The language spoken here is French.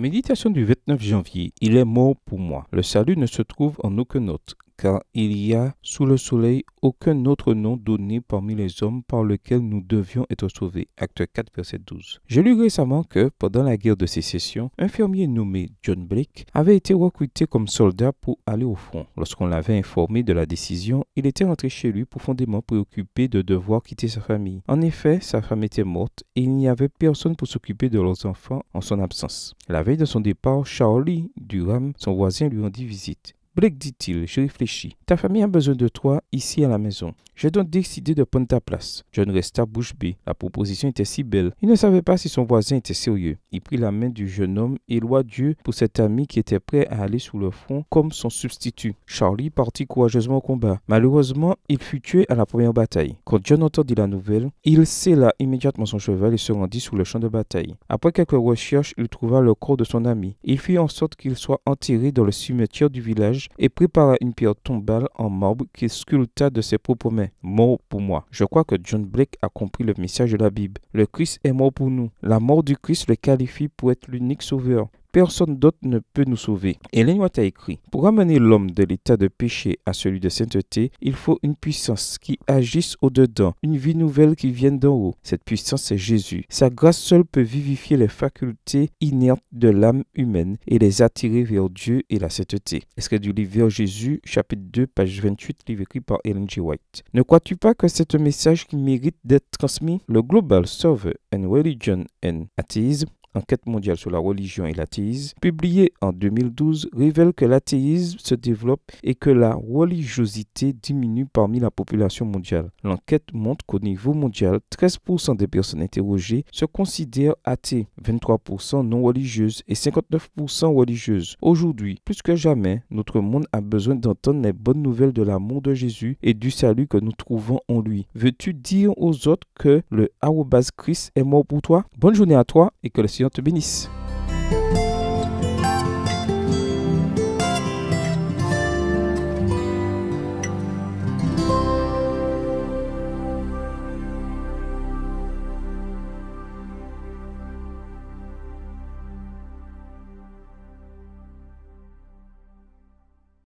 Méditation du 29 janvier. Il est mort pour moi. Le salut ne se trouve en aucun autre car il y a sous le soleil aucun autre nom donné parmi les hommes par lequel nous devions être sauvés. Acte 4, verset 12. J'ai lu récemment que, pendant la guerre de sécession, un fermier nommé John Blake avait été recruté comme soldat pour aller au front. Lorsqu'on l'avait informé de la décision, il était rentré chez lui profondément préoccupé de devoir quitter sa famille. En effet, sa femme était morte et il n'y avait personne pour s'occuper de leurs enfants en son absence. La veille de son départ, Charlie Durham, son voisin, lui rendit visite. Blake, dit-il, je réfléchis. Ta famille a besoin de toi ici à la maison. J'ai donc décidé de prendre ta place. John resta bouche bée. La proposition était si belle. Il ne savait pas si son voisin était sérieux. Il prit la main du jeune homme et loua Dieu pour cet ami qui était prêt à aller sous le front comme son substitut. Charlie partit courageusement au combat. Malheureusement, il fut tué à la première bataille. Quand John entendit la nouvelle, il scella immédiatement son cheval et se rendit sous le champ de bataille. Après quelques recherches, il trouva le corps de son ami. Il fit en sorte qu'il soit enterré dans le cimetière du village et prépara une pierre tombale en marbre qu'il sculpta de ses propres mains. Mort pour moi. Je crois que John Blake a compris le message de la Bible. Le Christ est mort pour nous. La mort du Christ le qualifie pour être l'unique sauveur personne d'autre ne peut nous sauver. Ellen White a écrit Pour amener l'homme de l'état de péché à celui de sainteté, il faut une puissance qui agisse au-dedans, une vie nouvelle qui vienne d'en haut. Cette puissance, c'est Jésus. Sa grâce seule peut vivifier les facultés inertes de l'âme humaine et les attirer vers Dieu et la sainteté. Est-ce que du livre vers Jésus, chapitre 2, page 28, livre écrit par Ellen G. White. Ne crois-tu pas que c'est un message qui mérite d'être transmis Le Global Server and Religion and Atheism Enquête mondiale sur la religion et l'athéisme, publiée en 2012, révèle que l'athéisme se développe et que la religiosité diminue parmi la population mondiale. L'enquête montre qu'au niveau mondial, 13% des personnes interrogées se considèrent athées, 23% non religieuses et 59% religieuses. Aujourd'hui, plus que jamais, notre monde a besoin d'entendre les bonnes nouvelles de l'amour de Jésus et du salut que nous trouvons en lui. Veux-tu dire aux autres que le arrobas Christ est mort pour toi Bonne journée à toi et que le Seigneur te bénisse.